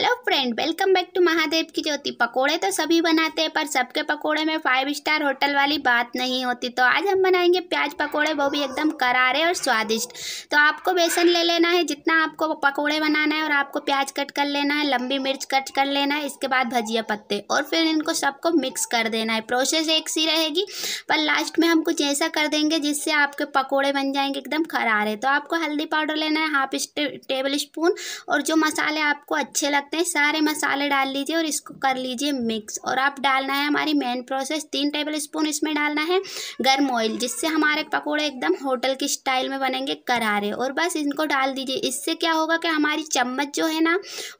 hello friend welcome back to Mahadev की ज्योति पकोड़े तो सभी बनाते हैं पर सबके पकोड़े में फाइव स्टार होटल वाली बात नहीं होती तो आज हम बनाएंगे प्याज पकोड़े वो भी एकदम करारे और स्वादिष्ट तो आपको बेसन ले लेना है जितना आपको पकोड़े बनाना है और आपको प्याज कट कर लेना है लंबी मिर्च कट कर लेना है इसके बाद भजिया पत्ते और फिर इनको सबको मिक्स कर देना है प्रोसेस एक सी रहेगी पर लास्ट में हम कुछ ऐसा कर देंगे जिससे आपके पकौड़े बन जाएंगे एकदम करारे तो आपको हल्दी पाउडर लेना है हाफ टेबल स्पून और जो मसाले आपको अच्छे लगते सकते हैं सारे मसाले डाल लीजिए और इसको कर लीजिए मिक्स और आप डालना है हमारी मेन प्रोसेस तीन टेबल स्पून इसमें डालना है गर्म ऑयल जिससे हमारे पकौड़े एकदम होटल की स्टाइल में बनेंगे करारे और बस इनको डाल दीजिए इससे क्या होगा कि हमारी चम्मच जो है ना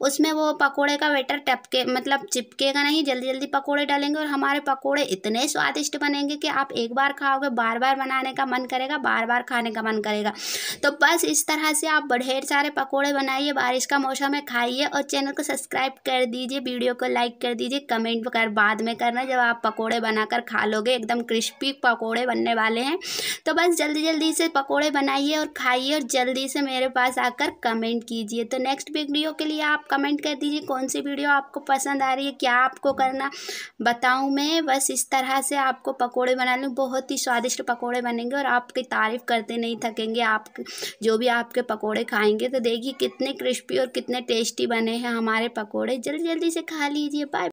उसमें वो पकौड़े का वेटर टपके मतलब चिपकेगा नहीं जल्दी जल्दी पकौड़े डालेंगे और हमारे पकौड़े इतने स्वादिष्ट बनेंगे कि आप एक बार खाओगे बार बार बनाने का मन करेगा बार बार खाने का मन करेगा तो बस इस तरह से आप ढेर सारे पकौड़े बनाइए बारिश का मौसम है खाइए और चैनल चैनल को सब्सक्राइब कर दीजिए वीडियो को लाइक कर दीजिए कमेंट कर बाद में करना जब आप पकोड़े बनाकर खा लोगे एकदम क्रिस्पी पकोड़े बनने वाले हैं तो बस जल्दी जल्दी से पकोड़े बनाइए और खाइए और जल्दी से मेरे पास आकर कमेंट कीजिए तो नेक्स्ट वीडियो के लिए आप कमेंट कर दीजिए कौन सी वीडियो आपको पसंद आ रही है क्या आपको करना बताऊँ मैं बस इस तरह से आपको पकौड़े बना लूँ बहुत ही स्वादिष्ट पकौड़े बनेंगे और आपकी तारीफ़ करते नहीं थकेंगे आप जो भी आपके पकौड़े खाएँगे तो देखिए कितने क्रिस्पी और कितने टेस्टी बने हैं हम हमारे पकोड़े जल्दी जल्दी से खा लीजिए बाय